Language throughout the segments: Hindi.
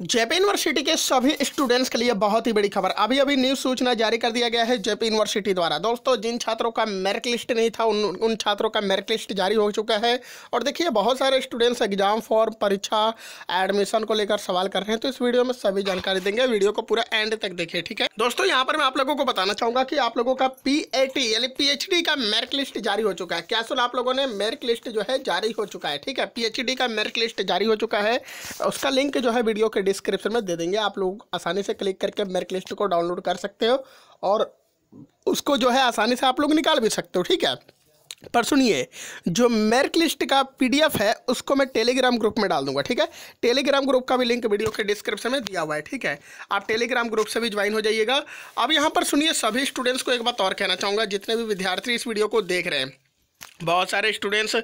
जेपी यूनिवर्सिटी के सभी स्टूडेंट्स के लिए बहुत ही बड़ी खबर अभी अभी न्यूज सूचना जारी कर दिया गया है जेपी यूनिवर्सिटी द्वारा दोस्तों जिन छात्रों का मेरिट लिस्ट नहीं था उन उन छात्रों का मेरिट लिस्ट जारी हो चुका है और देखिए बहुत सारे स्टूडेंट्स एग्जाम फॉर्म परीक्षा एडमिशन को लेकर सवाल कर रहे हैं तो इस वीडियो में सभी जानकारी देंगे वीडियो को पूरा एंड तक देखिए ठीक है दोस्तों यहाँ पर मैं आप लोगों को बताना चाहूंगा कि आप लोगों का पी यानी पी का मेरिट लिस्ट जारी हो चुका है क्या सुन आप लोगों ने मेरिट लिस्ट जो है जारी हो चुका है ठीक है पी का मेरिट लिस्ट जारी हो चुका है उसका लिंक जो है वीडियो के डिस्क्रिप्शन में दे देंगे आप लोग आसानी से क्लिक करके मेरिट लिस्ट को डाउनलोड कर सकते हो और उसको जो है आसानी से आप लोग निकाल भी सकते हो ठीक है पर सुनिए जो मेरिट लिस्ट का पीडीएफ है उसको मैं टेलीग्राम ग्रुप में डाल दूंगा ठीक है टेलीग्राम ग्रुप का भी लिंक वीडियो के डिस्क्रिप्शन में दिया हुआ है ठीक है आप टेलीग्राम ग्रुप से भी ज्वाइन हो जाइएगा अब यहाँ पर सुनिए सभी स्टूडेंट्स को एक बात और कहना चाहूँगा जितने भी विद्यार्थी इस वीडियो को देख रहे हैं बहुत सारे स्टूडेंट्स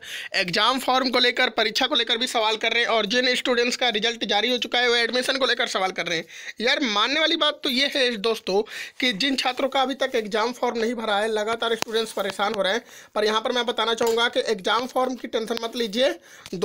एग्जाम फॉर्म को लेकर परीक्षा को लेकर भी सवाल कर रहे हैं और जिन स्टूडेंट्स का रिजल्ट जारी हो चुका है वो एडमिशन को लेकर सवाल कर रहे हैं यार मानने वाली बात तो ये है दोस्तों कि जिन छात्रों का अभी तक एग्जाम फॉर्म नहीं भरा है लगातार स्टूडेंट्स परेशान हो रहे हैं पर यहाँ पर मैं बताना चाहूँगा कि एग्जाम फॉर्म की टेंशन मत लीजिए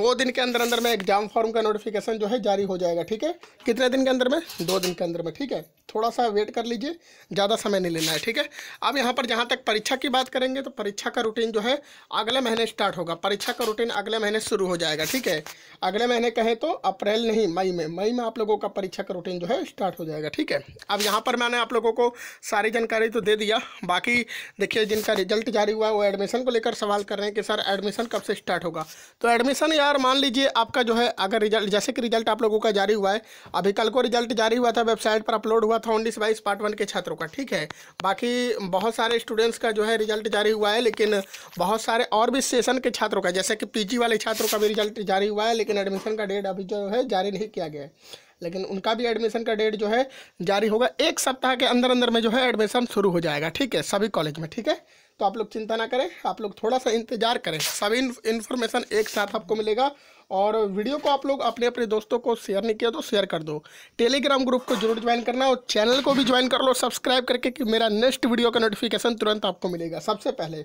दो दिन के अंदर अंदर में एग्जाम फॉर्म का नोटिफिकेशन जो है जारी हो जाएगा ठीक है कितने दिन के अंदर में दो दिन के अंदर में ठीक है थोड़ा सा वेट कर लीजिए ज़्यादा समय नहीं लेना है ठीक है अब यहाँ पर जहाँ तक परीक्षा की बात करेंगे तो परीक्षा का रूटीन जो है अगले महीने स्टार्ट होगा परीक्षा का रूटीन अगले महीने शुरू हो जाएगा ठीक है अगले महीने कहें तो अप्रैल नहीं मई में मई में आप लोगों का परीक्षा का रूटीन जो है स्टार्ट हो जाएगा ठीक है अब यहाँ पर मैंने आप लोगों को सारी जानकारी तो दे दिया बाकी देखिए जिनका रिजल्ट जारी हुआ है वो एडमिशन को लेकर सवाल कर रहे हैं कि सर एडमिशन कब से स्टार्ट होगा तो एडमिशन यार मान लीजिए आपका जो है अगर रिजल्ट जैसे कि रिजल्ट आप लोगों का जारी हुआ है अभी कल को रिजल्ट जारी हुआ था वेबसाइट पर अपलोड हुआ था उन्नीस बाईस पार्ट वन के छात्रों का ठीक है बाकी बहुत सारे स्टूडेंट्स का जो है रिजल्ट जारी हुआ है लेकिन बहुत सारे और भी सेशन के छात्रों का जैसे कि पीजी वाले छात्रों का भी रिजल्ट जारी हुआ है लेकिन एडमिशन का डेट अभी जो है जारी नहीं किया गया है लेकिन उनका भी एडमिशन का डेट जो है जारी होगा एक सप्ताह के अंदर अंदर में जो है एडमिशन शुरू हो जाएगा ठीक है सभी कॉलेज में ठीक है तो आप लोग चिंता ना करें आप लोग थोड़ा सा इंतजार करें सभी इन्फॉर्मेशन एक साथ आपको मिलेगा और वीडियो को आप लोग अपने अपने दोस्तों को शेयर नहीं किया तो शेयर कर दो टेलीग्राम ग्रुप को जरूर ज्वाइन करना और चैनल को भी ज्वाइन कर लो सब्सक्राइब करके कि मेरा नेक्स्ट वीडियो का नोटिफिकेशन तुरंत आपको मिलेगा सबसे पहले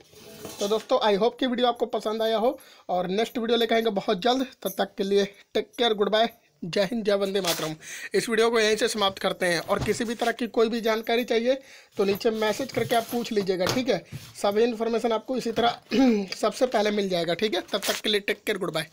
तो दोस्तों आई होप कि वीडियो आपको पसंद आया हो और नेक्स्ट वीडियो लेकर आएंगे बहुत जल्द तब तक के लिए टेक केयर गुड बाय जय हिंद जय वंदे मातरम इस वीडियो को यहीं से समाप्त करते हैं और किसी भी तरह की कोई भी जानकारी चाहिए तो नीचे मैसेज करके आप पूछ लीजिएगा ठीक है सभी इन्फॉर्मेशन आपको इसी तरह सबसे पहले मिल जाएगा ठीक है तब तक के लिए टेक केयर गुड बाय